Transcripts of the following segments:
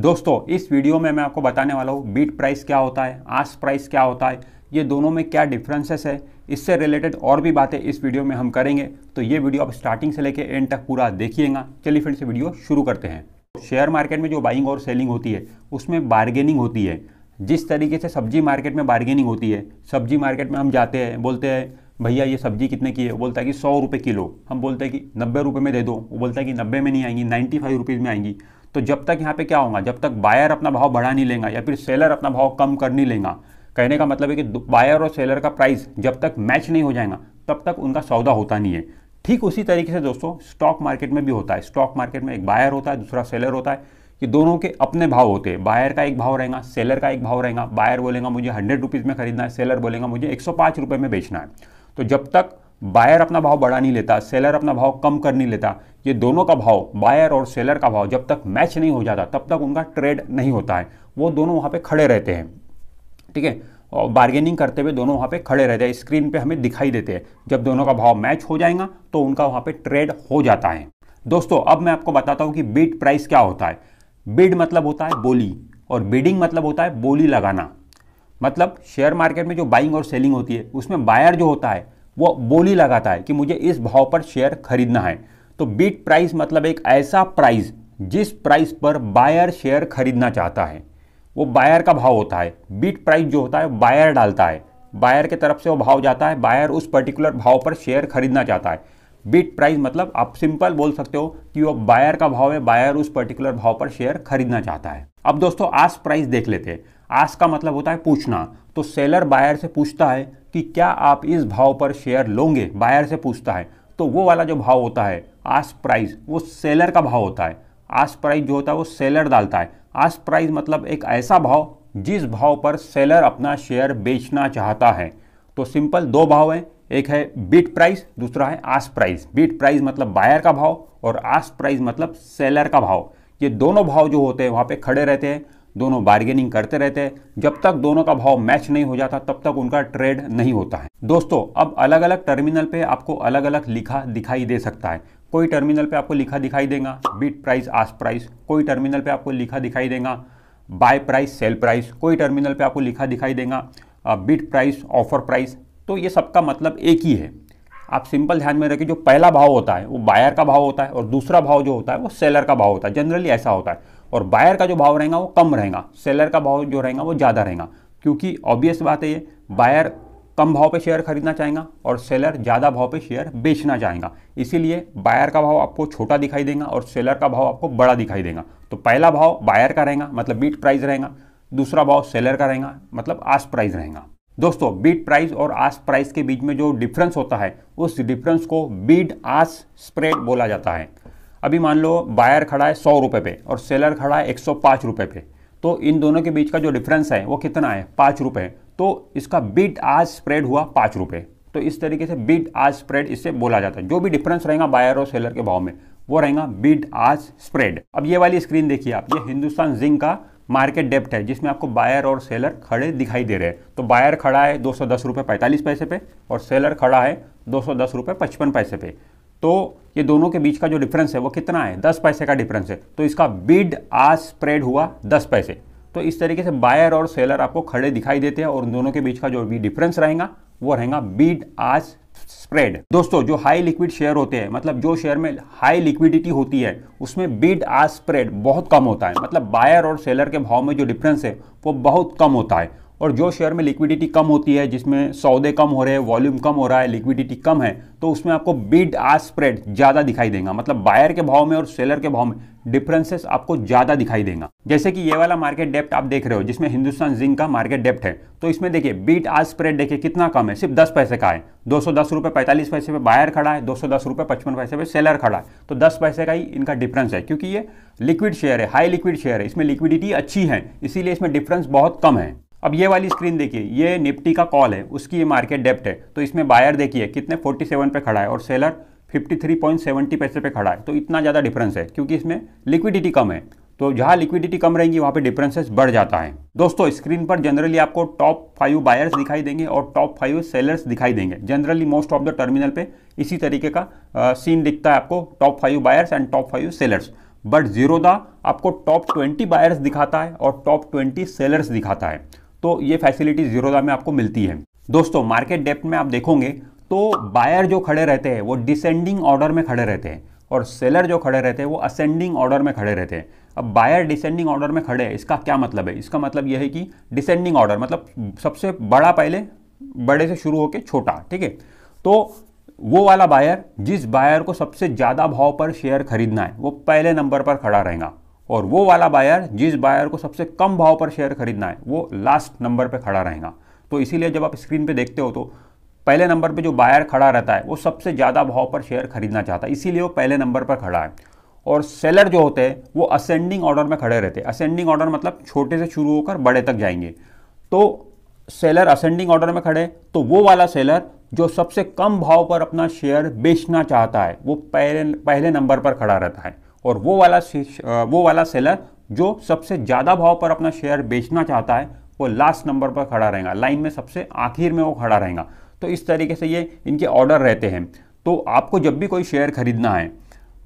दोस्तों इस वीडियो में मैं आपको बताने वाला हूँ बीट प्राइस क्या होता है आस प्राइस क्या होता है ये दोनों में क्या डिफरेंसेस है इससे रिलेटेड और भी बातें इस वीडियो में हम करेंगे तो ये वीडियो आप स्टार्टिंग से लेकर एंड तक पूरा देखिएगा चलिए से वीडियो शुरू करते हैं शेयर मार्केट में जो बाइंग और सेलिंग होती है उसमें बार्गेनिंग होती है जिस तरीके से सब्जी मार्केट में बार्गेनिंग होती है सब्जी मार्केट में हम जाते हैं बोलते हैं भैया ये सब्जी कितने की है बोलता है कि सौ रुपये किलो हम बोलते हैं कि नब्बे रुपये में दे दो वो बोलता है कि नब्बे में नहीं आएंगी नाइन्टी फाइव रुपीज़ में आएंगी तो जब तक यहाँ पे क्या होगा जब तक बायर अपना भाव बढ़ा नहीं लेगा या फिर सेलर अपना भाव कम कर नहीं लेगा कहने का मतलब है कि बायर और सेलर का प्राइस जब तक मैच नहीं हो जाएगा तब तक उनका सौदा होता नहीं है ठीक उसी तरीके से दोस्तों स्टॉक मार्केट में भी होता है स्टॉक मार्केट में एक बायर होता है दूसरा सेलर होता है कि दोनों के अपने भाव होते हैं बायर का एक भाव रहेगा सेलर का एक भाव रहेगा बायर बोलेगा मुझे हंड्रेड रुपीज़ में खरीदना है सेलर बोलेगा मुझे एक सौ में बेचना है तो जब तक बायर अपना भाव बढ़ा नहीं लेता सेलर अपना भाव कम कर नहीं लेता ये दोनों का भाव बायर और सेलर का भाव जब तक मैच नहीं हो जाता तब तक उनका ट्रेड नहीं होता है वो दोनों वहाँ पे खड़े रहते हैं ठीक है और बार्गेनिंग करते हुए दोनों वहाँ पे खड़े रहते हैं स्क्रीन पे हमें दिखाई देते हैं जब दोनों का भाव मैच हो जाएगा तो उनका वहाँ पे ट्रेड हो जाता है दोस्तों अब मैं आपको बताता हूँ कि बिड प्राइस क्या होता है बिड मतलब होता है बोली और बिडिंग मतलब होता है बोली लगाना मतलब शेयर मार्केट में जो बाइंग और सेलिंग होती है उसमें बायर जो होता है वो बोली लगाता है कि मुझे इस भाव पर शेयर खरीदना है तो बीट प्राइस मतलब एक ऐसा प्राइस जिस प्राइस पर बायर शेयर खरीदना चाहता है वो बायर का भाव होता है बीट प्राइस जो होता है बायर डालता है बायर के तरफ से वो भाव जाता है बायर उस पर्टिकुलर भाव पर शेयर खरीदना चाहता है बिट प्राइस मतलब आप सिंपल बोल सकते हो कि वो बायर का भाव है बायर उस पर्टिकुलर भाव पर शेयर खरीदना चाहता है अब दोस्तों आस प्राइस देख लेते हैं आस का मतलब होता है पूछना तो सेलर बायर से पूछता है कि क्या आप इस भाव पर शेयर लोगे बायर से पूछता है तो वो वाला जो भाव होता है आस प्राइस वो सेलर का भाव होता है आस प्राइस जो होता है वो सेलर डालता है आस प्राइस मतलब एक ऐसा भाव जिस भाव पर सेलर अपना शेयर बेचना चाहता है तो सिंपल दो भाव हैं एक है बिट प्राइस दूसरा है आस प्राइस बिट प्राइस मतलब बायर का भाव और आस प्राइस मतलब सेलर का भाव ये दोनों भाव जो होते हैं वहाँ पे खड़े रहते हैं दोनों बार्गेनिंग करते रहते हैं जब तक दोनों का भाव मैच नहीं हो जाता तब तक उनका ट्रेड नहीं होता है दोस्तों अब अलग अलग टर्मिनल पे आपको अलग अलग लिखा दिखाई दे सकता है कोई टर्मिनल पे आपको लिखा दिखाई देगा बीट प्राइस आस प्राइस कोई टर्मिनल पे आपको लिखा दिखाई देगा बाय प्राइस सेल प्राइस कोई टर्मिनल पे आपको लिखा दिखाई देगा बीट प्राइस ऑफर प्राइस तो ये सबका मतलब एक ही है आप सिंपल ध्यान में रखें जो पहला भाव होता है वो बायर का भाव होता है और दूसरा भाव जो होता है वो सेलर का भाव होता है जनरली ऐसा होता है और बायर का जो भाव रहेगा वो कम रहेगा सेलर का भाव जो रहेगा वो ज़्यादा रहेगा क्योंकि ऑब्वियस बात है ये बायर कम भाव पे शेयर खरीदना चाहेगा और सेलर ज़्यादा भाव पे शेयर बेचना चाहेगा इसीलिए बायर का भाव आपको छोटा दिखाई देगा और सेलर का भाव आपको बड़ा दिखाई देगा तो पहला भाव बायर का रहेगा मतलब बीट प्राइस रहेगा दूसरा भाव सेलर का रहेगा मतलब आस प्राइस रहेगा दोस्तों बीट प्राइस और आस प्राइस के बीच में जो डिफरेंस होता है उस डिफरेंस को बीट आस स्प्रेड बोला जाता है अभी मान लो बायर खड़ा है सौ रुपये पे और सेलर खड़ा है एक सौ पाँच रुपये पे तो इन दोनों के बीच का जो डिफरेंस है वो कितना है पाँच रुपये तो इसका बिट आज स्प्रेड हुआ पाँच रुपये तो इस तरीके से बिट आज स्प्रेड इससे बोला जाता है जो भी डिफरेंस रहेगा बायर और सेलर के भाव में वो रहेगा बिट आज स्प्रेड अब ये वाली स्क्रीन देखिए आप ये हिंदुस्तान जिंक का मार्केट डेप्ट है जिसमें आपको बायर और सेलर खड़े दिखाई दे रहे हैं तो बायर खड़ा है दो सौ दस रुपये पैंतालीस पैसे पे और सेलर खड़ा है दो सौ दस रुपये पचपन पैसे पे तो ये दोनों के बीच का जो डिफरेंस है वो कितना है दस पैसे का डिफरेंस है तो इसका बिड आज स्प्रेड हुआ दस पैसे तो इस तरीके से बायर और सेलर आपको खड़े दिखाई देते हैं और उन दोनों के बीच का जो भी डिफरेंस रहेगा वो रहेगा बीड आज स्प्रेड दोस्तों जो हाई लिक्विड शेयर होते हैं मतलब जो शेयर में हाई लिक्विडिटी होती है उसमें बीड आज स्प्रेड बहुत कम होता है मतलब बायर और सेलर के भाव में जो डिफरेंस है वो बहुत कम होता है और जो शेयर में लिक्विडिटी कम होती है जिसमें सौदे कम हो रहे हैं वॉल्यूम कम हो रहा है लिक्विडिटी कम है तो उसमें आपको बिड आ स्प्रेड ज़्यादा दिखाई देगा मतलब बायर के भाव में और सेलर के भाव में डिफरेंसेस आपको ज़्यादा दिखाई देगा जैसे कि ये वाला मार्केट डेप्ट आप देख रहे हो जिसमें हिंदुस्तान जिंक का मार्केट डेप्ट है तो इसमें देखिए बीट आज स्प्रेड देखिए कितना कम है सिर्फ दस पैसे का है दो सौ दस रुपये पैंतालीस पैसे पे बायर खड़ा है दो सौ दस रुपये पचपन पैसे पे सेलर खड़ा है तो दस पैसे का ही इनका डिफरेंस है क्योंकि ये लिक्विड शेयर है हाई लिक्विड शेयर है इसमें लिक्विडिटी अच्छी है इसीलिए इसमें डिफरेंस बहुत कम है अब ये वाली स्क्रीन देखिए ये निफ्टी का कॉल है उसकी ये मार्केट डेप्ट है तो इसमें बायर देखिए कितने 47 पे खड़ा है और सेलर 53.70 पैसे पे खड़ा है तो इतना ज़्यादा डिफरेंस है क्योंकि इसमें लिक्विडिटी कम है तो जहाँ लिक्विडिटी कम रहेगी वहाँ पे डिफरेंसेस बढ़ जाता है दोस्तों स्क्रीन पर जनरली आपको टॉप फाइव बायर्स दिखाई देंगे और टॉप फाइव सेलर्स दिखाई देंगे generally most of the terminal पर इसी तरीके का सीन दिखता है आपको top five buyers and top five sellers but Zerodha आपको टॉप ट्वेंटी बायर्स दिखाता है और टॉप ट्वेंटी सेलर्स दिखाता है तो ये फैसिलिटी जीरोधा में आपको मिलती है दोस्तों मार्केट डेप्थ में आप देखोगे तो बायर जो खड़े रहते हैं वो डिसेंडिंग ऑर्डर में खड़े रहते हैं और सेलर जो खड़े रहते हैं वो असेंडिंग ऑर्डर में खड़े रहते हैं अब बायर डिसेंडिंग ऑर्डर में खड़े हैं इसका क्या मतलब है इसका मतलब यह है कि डिसेंडिंग ऑर्डर मतलब सबसे बड़ा पहले बड़े से शुरू होकर छोटा ठीक है तो वो वाला बायर जिस बायर को सबसे ज़्यादा भाव पर शेयर खरीदना है वो पहले नंबर पर खड़ा रहेगा और वो वाला बायर जिस बायर को सबसे कम भाव पर शेयर खरीदना है वो लास्ट नंबर पर खड़ा रहेगा तो इसीलिए जब आप स्क्रीन पर देखते हो तो पहले नंबर पर जो बायर खड़ा रहता है वो सबसे ज़्यादा भाव पर शेयर खरीदना चाहता है इसीलिए वो पहले नंबर पर खड़ा है और सेलर जो होते हैं वो असेंडिंग ऑर्डर में खड़े रहते हैं असेंडिंग ऑर्डर मतलब छोटे से शुरू होकर बड़े तक जाएंगे तो सेलर असेंडिंग ऑर्डर में खड़े तो वो वाला सेलर जो सबसे कम भाव पर अपना शेयर बेचना चाहता है वो पहले पहले नंबर पर खड़ा रहता है और वो वाला वो वाला सेलर जो सबसे ज़्यादा भाव पर अपना शेयर बेचना चाहता है वो लास्ट नंबर पर खड़ा रहेगा लाइन में सबसे आखिर में वो खड़ा रहेगा तो इस तरीके से ये इनके ऑर्डर रहते हैं तो आपको जब भी कोई शेयर खरीदना है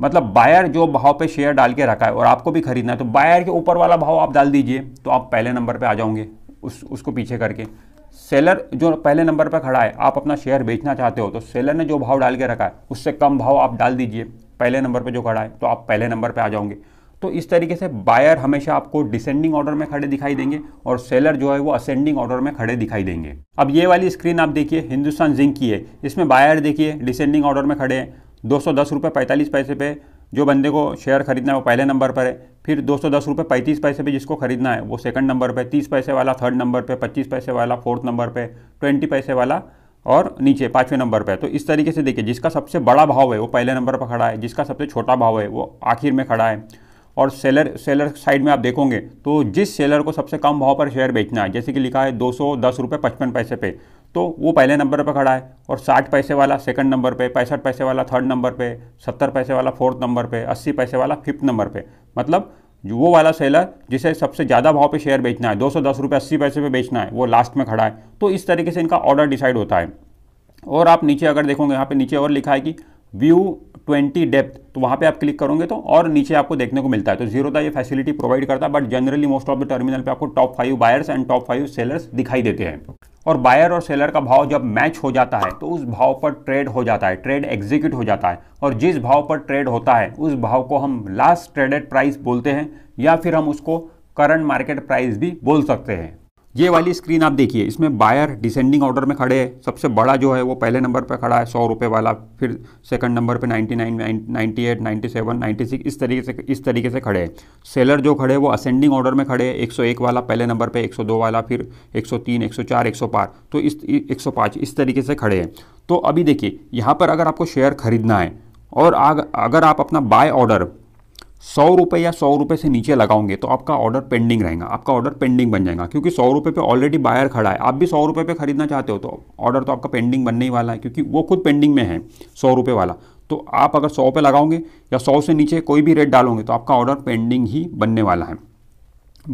मतलब बायर जो भाव पे शेयर डाल के रखा है और आपको भी खरीदना है तो बायर के ऊपर वाला भाव आप डाल दीजिए तो आप पहले नंबर पे आ जाओगे उस उसको पीछे करके सेलर जो पहले नंबर पर खड़ा है आप अपना शेयर बेचना चाहते हो तो सेलर ने जो भाव डाल के रखा है उससे कम भाव आप डाल दीजिए पहले नंबर पर जो खड़ा है तो आप पहले नंबर पर आ जाओगे तो इस तरीके से बायर हमेशा आपको डिसेंडिंग ऑर्डर में खड़े दिखाई देंगे और सेलर जो है वो असेंडिंग ऑर्डर में खड़े दिखाई देंगे अब ये वाली स्क्रीन आप देखिए हिंदुस्तान जिंक की है इसमें बायर देखिए डिसेंडिंग ऑर्डर में खड़े हैं दो सौ दस रुपये पैंतालीस पैसे पे जो बंदे को शेयर खरीदना है वो पहले नंबर पर है फिर दो सौ दस रुपये पैंतीस पैसे पे जिसको खरीदना है वो सेकंड नंबर पे तीस पैसे वाला थर्ड नंबर पे पच्चीस पैसे वाला फोर्थ नंबर पे ट्वेंटी पैसे वाला और नीचे पाँचवें नंबर पर तो इस तरीके से देखिए जिसका सबसे बड़ा भाव है वो पहले नंबर पर खड़ा है जिसका सबसे छोटा भाव है वो आखिर में खड़ा है और सेलर सेलर साइड में आप देखोगे तो जिस सेलर को सबसे कम भाव पर शेयर बेचना है जैसे कि लिखा है दो सौ दस रुपये पचपन पैसे पे तो वो पहले नंबर पर खड़ा है और साठ पैसे वाला सेकंड नंबर पे पैंसठ पैसे वाला थर्ड नंबर पे सत्तर पैसे वाला फोर्थ नंबर पे अस्सी पैसे वाला फिफ्थ नंबर पे मतलब वो वाला सेलर जिसे सबसे ज़्यादा भाव पे शेयर बेचना है दो सौ दस रुपये अस्सी पैसे पे बेचना है वो लास्ट में खड़ा है तो इस तरीके से इनका ऑर्डर डिसाइड होता है और आप नीचे अगर देखोगे यहाँ पे नीचे और लिखा है कि व्यू 20 डेप्थ तो वहाँ पे आप क्लिक करोगे तो और नीचे आपको देखने को मिलता है तो जीरो था ये फैसिलिटी प्रोवाइड करता है but generally most of the terminal पे आपको top five buyers and top five sellers दिखाई देते हैं और बायर और सेलर का भाव जब मैच हो जाता है तो उस भाव पर ट्रेड हो जाता है ट्रेड एग्जीक्यूट हो जाता है और जिस भाव पर ट्रेड होता है उस भाव को हम लास्ट ट्रेडेड प्राइस बोलते हैं या फिर हम उसको करंट मार्केट प्राइस भी बोल सकते हैं ये वाली स्क्रीन आप देखिए इसमें बायर डिसेंडिंग ऑर्डर में खड़े हैं सबसे बड़ा जो है वो पहले नंबर पर खड़ा है सौ रुपये वाला फिर सेकंड नंबर पे 99, सेवन नाइन्टी सिक्स इस तरीके से इस तरीके से खड़े हैं सेलर जो खड़े वो असेंडिंग ऑर्डर में खड़े हैं 101 वाला पहले नंबर पे 102 वाला फिर 103, 104, 105 तो इस 105 इस तरीके से खड़े हैं तो अभी देखिए यहाँ पर अगर आपको शेयर खरीदना है और अगर आप अपना बाय ऑर्डर सौ रुपये या सौ रुपये से नीचे लगाओगे तो आपका ऑर्डर पेंडिंग रहेगा आपका ऑर्डर पेंडिंग बन जाएगा क्योंकि सौ रुपये पर ऑलरेडी बायर खड़ा है आप भी सौ रुपये पे खरीदना चाहते हो तो ऑर्डर तो आपका पेंडिंग बनने ही वाला है क्योंकि वो खुद पेंडिंग में है सौ रुपये वाला तो आप अगर सौ पे लगाओगे या सौ से नीचे कोई भी रेट डालोगे तो आपका ऑर्डर पेंडिंग ही बनने वाला है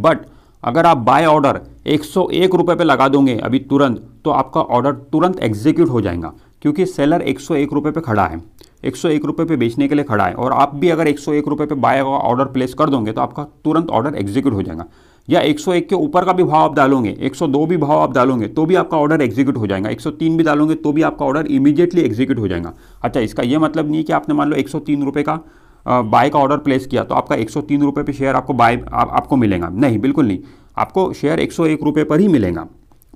बट अगर आप बाय ऑर्डर एक सौ एक रुपये पर लगा दोगे अभी तुरंत तो आपका ऑर्डर तुरंत एग्जीक्यूट हो जाएगा क्योंकि सेलर एक सौ एक रुपये पर खड़ा है एक सौ एक रुपये पर बेचने के लिए खड़ा है और आप भी अगर एक सौ एक रुपये पर बाय ऑर्डर प्लेस कर दोगे तो आपका तुरंत ऑर्डर एग्जीक्यूट हो जाएगा या 101 के ऊपर का भी भाव आप डालोगे 102 भी भाव आप डालोगे तो भी आपका ऑर्डर एग्जीक्यूट हो जाएगा 103 भी डालोगे तो भी आपका ऑर्डर इमीडिएटली एग्जीक्यूट हो जाएगा अच्छा इसका यह मतलब नहीं है कि आपने मान लो एक सौ का बाय का ऑर्डर प्लेस किया तो आपका एक सौ पे शेयर आपको बाय आप, आपको मिलेगा नहीं बिल्कुल नहीं आपको शेयर एक सौ पर ही मिलेगा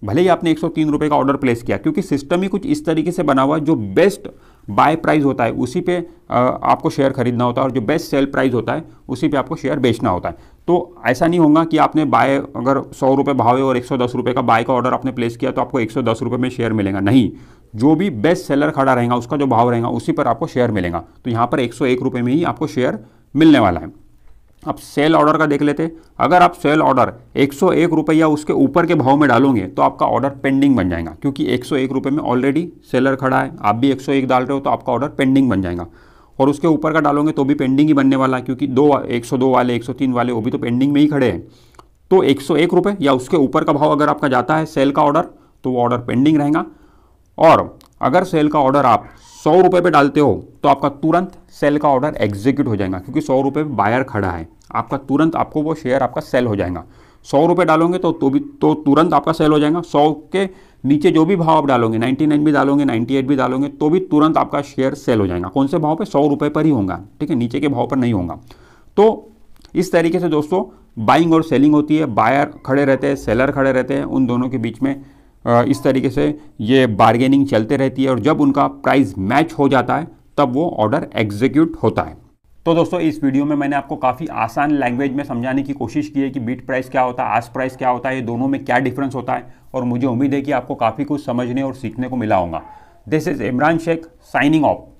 भले ही आपने एक सौ का ऑर्डर प्लेस किया क्योंकि सिस्टम ही कुछ इस तरीके से बना हुआ है जो बेस्ट बाय प्राइस होता है उसी पे आपको शेयर खरीदना होता है और जो बेस्ट सेल प्राइस होता है उसी पे आपको शेयर बेचना होता है तो ऐसा नहीं होगा कि आपने बाय अगर सौ रुपये भाव है और एक सौ दस रुपये का बाय का ऑर्डर आपने प्लेस किया तो आपको एक सौ दस रुपये में शेयर मिलेगा नहीं जो भी बेस्ट सेलर खड़ा रहेगा उसका जो भाव रहेगा उसी पर आपको शेयर मिलेगा तो यहाँ पर एक सौ एक रुपये में ही आपको शेयर मिलने वाला है अब सेल ऑर्डर का देख लेते अगर आप सेल ऑर्डर एक सौ एक रुपया उसके ऊपर के भाव में डालोगे तो आपका ऑर्डर पेंडिंग बन जाएगा क्योंकि एक सौ एक रुपये में ऑलरेडी सेलर खड़ा है आप भी एक सौ एक डाल रहे हो तो आपका ऑर्डर पेंडिंग बन जाएगा और उसके ऊपर का डालोगे तो भी पेंडिंग ही बनने वाला है क्योंकि दो एक सौ दो वाले एक सौ तीन वाले वो भी तो पेंडिंग में ही खड़े हैं तो एक सौ एक रुपये या उसके ऊपर का भाव अगर आपका जाता है सेल का ऑर्डर तो वो ऑर्डर पेंडिंग रहेगा और अगर सेल का ऑर्डर आप सौ रुपये पर डालते हो तो आपका तुरंत सेल का ऑर्डर एग्जीक्यूट हो जाएगा क्योंकि सौ रुपये बायर खड़ा है आपका तुरंत आपको वो शेयर आपका सेल हो जाएगा सौ रुपये डालोगे तो तो भी तो तुरंत आपका सेल हो जाएगा सौ के नीचे जो भी भाव आप डालोगे नाइन्टी नाइन भी डालोगे नाइन्टी एट भी डालोगे तो भी तुरंत आपका शेयर सेल हो जाएगा कौन से भाव पे सौ रुपये पर ही होगा ठीक है नीचे के भाव पर नहीं होगा तो इस तरीके से दोस्तों बाइंग और सेलिंग होती है बायर खड़े रहते हैं सेलर खड़े रहते हैं उन दोनों के बीच में इस तरीके से ये बार्गेनिंग चलते रहती है और जब उनका प्राइस मैच हो जाता है तब वो ऑर्डर एग्जीक्यूट होता है तो दोस्तों इस वीडियो में मैंने आपको काफ़ी आसान लैंग्वेज में समझाने की कोशिश की है कि बीट प्राइस क्या होता है आस प्राइस क्या होता है ये दोनों में क्या डिफरेंस होता है और मुझे उम्मीद है कि आपको काफ़ी कुछ समझने और सीखने को मिला होगा this is Imran Shaikh signing of